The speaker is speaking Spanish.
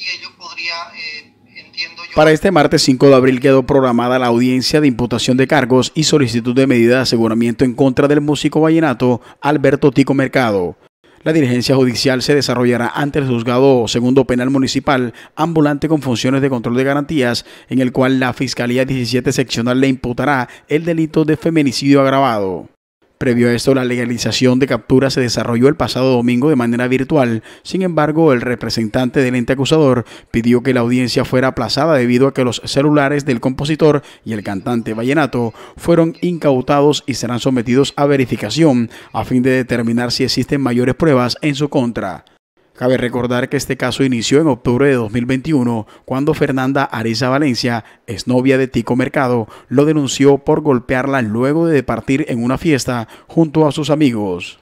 Eh, Para este martes 5 de abril quedó programada la audiencia de imputación de cargos y solicitud de medida de aseguramiento en contra del músico vallenato Alberto Tico Mercado. La dirigencia judicial se desarrollará ante el juzgado segundo penal municipal ambulante con funciones de control de garantías, en el cual la Fiscalía 17 seccional le imputará el delito de feminicidio agravado. Previo a esto, la legalización de captura se desarrolló el pasado domingo de manera virtual. Sin embargo, el representante del ente acusador pidió que la audiencia fuera aplazada debido a que los celulares del compositor y el cantante Vallenato fueron incautados y serán sometidos a verificación a fin de determinar si existen mayores pruebas en su contra. Cabe recordar que este caso inició en octubre de 2021, cuando Fernanda Ariza Valencia, exnovia de Tico Mercado, lo denunció por golpearla luego de partir en una fiesta junto a sus amigos.